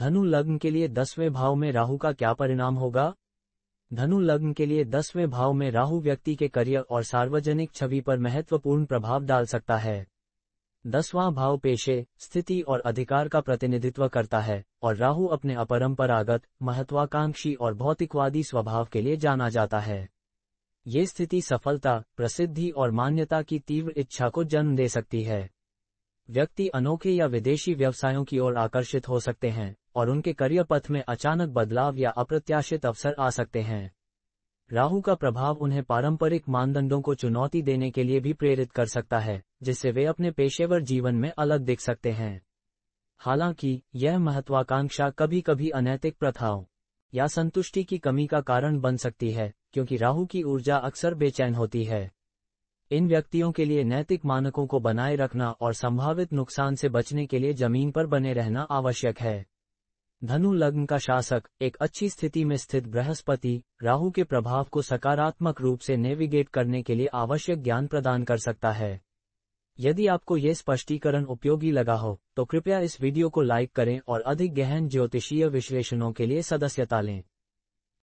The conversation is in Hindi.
धनु लग्न के लिए दसवें भाव में राहु का क्या परिणाम होगा धनु लग्न के लिए दसवें भाव में राहु व्यक्ति के करियर और सार्वजनिक छवि पर महत्वपूर्ण प्रभाव डाल सकता है दसवां भाव पेशे स्थिति और अधिकार का प्रतिनिधित्व करता है और राहु अपने अपरंपरागत महत्वाकांक्षी और भौतिकवादी स्वभाव के लिए जाना जाता है ये स्थिति सफलता प्रसिद्धि और मान्यता की तीव्र इच्छा को जन्म दे सकती है व्यक्ति अनोखे या विदेशी व्यवसायों की ओर आकर्षित हो सकते हैं और उनके करियर पथ में अचानक बदलाव या अप्रत्याशित अवसर आ सकते हैं राहु का प्रभाव उन्हें पारंपरिक मानदंडों को चुनौती देने के लिए भी प्रेरित कर सकता है जिससे वे अपने पेशेवर जीवन में अलग दिख सकते हैं हालांकि यह महत्वाकांक्षा कभी कभी अनैतिक प्रथाओं या संतुष्टि की कमी का कारण बन सकती है क्योंकि राहु की ऊर्जा अक्सर बेचैन होती है इन व्यक्तियों के लिए नैतिक मानकों को बनाए रखना और संभावित नुकसान से बचने के लिए जमीन पर बने रहना आवश्यक है धनु लग्न का शासक एक अच्छी स्थिति में स्थित बृहस्पति राहु के प्रभाव को सकारात्मक रूप से नेविगेट करने के लिए आवश्यक ज्ञान प्रदान कर सकता है यदि आपको ये स्पष्टीकरण उपयोगी लगा हो तो कृपया इस वीडियो को लाइक करें और अधिक गहन ज्योतिषीय विश्लेषणों के लिए सदस्यता लें